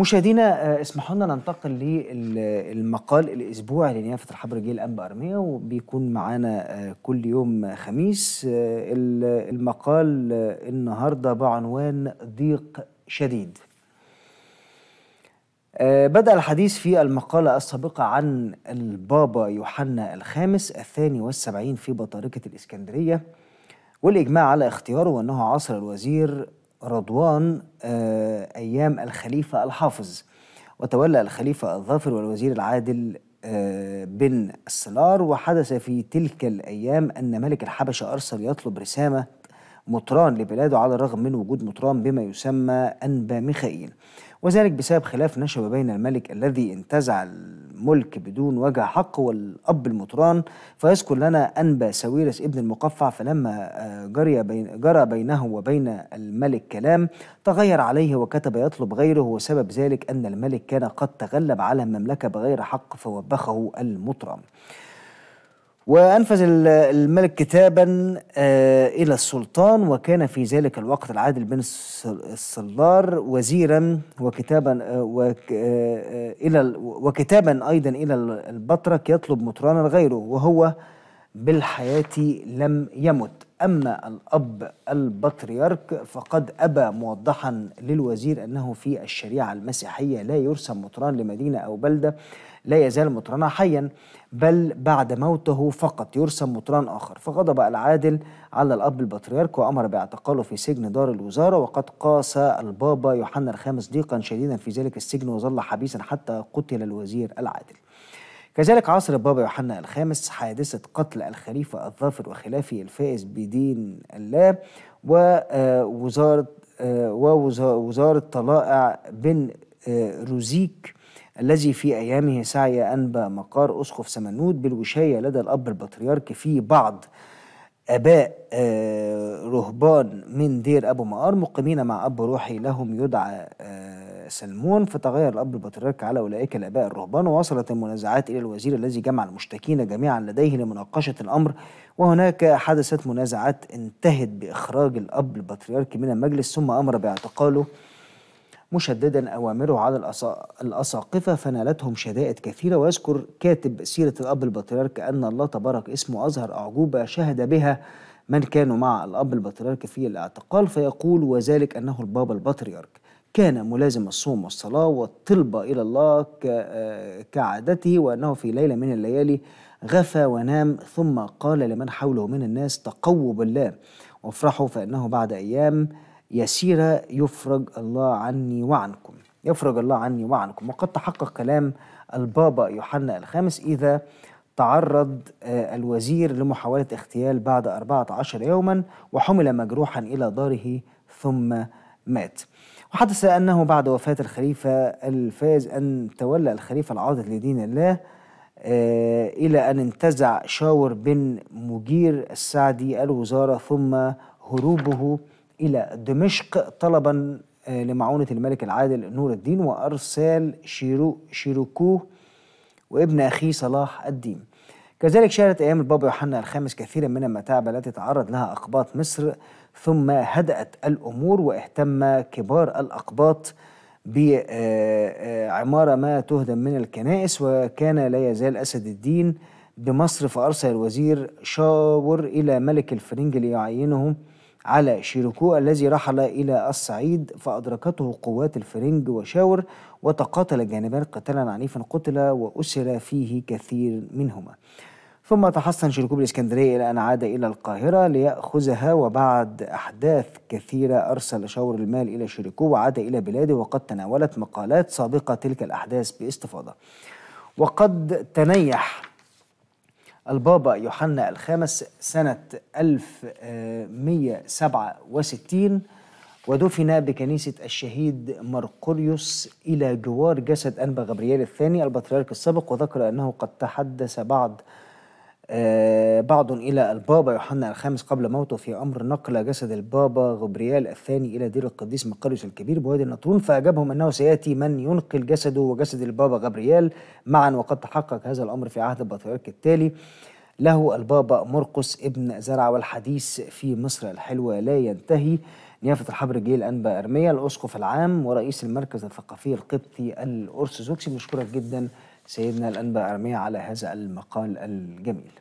مشاهدينا آه، اسمحوا لنا ننتقل للمقال الاسبوعي لنيافه الحبر جيل الانبا ارميه وبيكون معانا آه، كل يوم خميس آه، المقال النهارده بعنوان ضيق شديد بدأ الحديث في المقالة السابقة عن البابا يوحنا الخامس الثاني والسبعين في بطاركة الإسكندرية والإجماع على اختياره وأنه عاصر الوزير رضوان آه، أيام الخليفة الحافظ وتولى الخليفة الظافر والوزير العادل آه، بن السلار وحدث في تلك الأيام أن ملك الحبشة أرسل يطلب رسامة مطران لبلاده على الرغم من وجود مطران بما يسمى أنبا ميخائيل وذلك بسبب خلاف نشب بين الملك الذي انتزع الملك بدون وجه حق والأب المطران فيذكر لنا أنبا سويرس ابن المقفع فلما آه، جري بين جرى بينه وبين الملك كلام تغير عليه وكتب يطلب غيره وسبب ذلك أن الملك كان قد تغلب على المملكة بغير حق فوبخه المطران وأنفذ الملك كتابا آه، إلى السلطان وكان في ذلك الوقت العادل بن السلار وزيرا وكتابا آه، آه، إلى وكتابا أيضا إلى البطرك يطلب مطرانا غيره وهو بالحياة لم يمت أما الأب البطريرك فقد أبى موضحا للوزير أنه في الشريعة المسيحية لا يرسم مطران لمدينة أو بلدة لا يزال مطرانا حيا بل بعد موته فقط يرسم مطران آخر فغضب العادل على الأب البطريرك وأمر باعتقاله في سجن دار الوزارة وقد قاس البابا يوحنا الخامس ضيقا شديدا في ذلك السجن وظل حبيسا حتى قتل الوزير العادل كذلك عصر البابا يوحنا الخامس حادثة قتل الخليفة الظافر وخلافه الفائز بدين الله ووزارة آه، آه، ووزارة طلائع بن آه، روزيك الذي في أيامه سعي أنبا مقار أسقف سمنود بالوشاية لدى الأب البطريرك في بعض آباء رهبان من دير أبو مقار مقيمين مع أب روحي لهم يدعى سلمون فتغير الأب البطريرك على أولئك الآباء الرهبان ووصلت المنازعات إلى الوزير الذي جمع المشتكين جميعا لديه لمناقشة الأمر وهناك حدثت منازعات انتهت بإخراج الأب البطريرك من المجلس ثم أمر باعتقاله مشددا أوامره على الأساقفة فنالتهم شدائد كثيرة ويذكر كاتب سيرة الأب البطريرك أن الله تبارك اسمه أظهر أعجوبة شهد بها من كانوا مع الأب البطريرك في الاعتقال فيقول وذلك أنه البابا البطريرك كان ملازم الصوم والصلاة والطلبة إلى الله آه، كعادته وأنه في ليلة من الليالي غفى ونام ثم قال لمن حوله من الناس تقووا بالله وافرحوا فإنه بعد أيام يسيرة يفرج الله عني وعنكم يفرج الله عني وعنكم وقد تحقق كلام البابا يوحنا الخامس إذا تعرض آه، الوزير لمحاولة اغتيال بعد 14 يوما وحمل مجروحا إلى داره ثم مات وحدث أنه بعد وفاة الخليفة الفاز أن تولى الخليفة العاضد لدين الله آه، إلى أن انتزع شاور بن مجير السعدي الوزارة ثم هروبه إلى دمشق طلبا آه، لمعونة الملك العادل نور الدين وأرسال شيرو شيروكوه وابن أخيه صلاح الدين كذلك شهدت أيام البابا يوحنا الخامس كثيرا من المتاعب التي تعرض لها أقباط مصر ثم هدأت الأمور واهتم كبار الأقباط بعمارة آه، آه، ما تهدم من الكنائس وكان لا يزال أسد الدين بمصر فأرسل الوزير شاور إلى ملك الفرنج ليعينه على شيركو الذي رحل إلى الصعيد فأدركته قوات الفرنج وشاور وتقاتل جانبان قتالا عنيفا قتل وأسر فيه كثير منهما ثم تحصن شركوب الإسكندرية إلى أن عاد إلى القاهرة ليأخذها وبعد أحداث كثيرة أرسل شاور المال إلى شركوب وعاد إلى بلاده وقد تناولت مقالات سابقة تلك الأحداث باستفاضة وقد تنيح البابا يوحنا الخامس سنة 1167 ودفن بكنيسة الشهيد مرقوريوس إلى جوار جسد أنبا غبريال الثاني البطريرك السابق وذكر أنه قد تحدث بعض آه، بعض إلى البابا يوحنا الخامس قبل موته في أمر نقل جسد البابا غبريال الثاني إلى دير القديس مقريوس الكبير بوادي النطرون فأجابهم أنه سيأتي من ينقل جسده وجسد البابا غبريال معا وقد تحقق هذا الأمر في عهد البطريرك التالي له البابا مرقس ابن زرع والحديث في مصر الحلوة لا ينتهي نيافة الحبر جيل أنبا أرميا الأسقف العام ورئيس المركز الثقافي القبطي الأرثوذكسي بنشكرك جدا سيدنا الأنبا أرميا على هذا المقال الجميل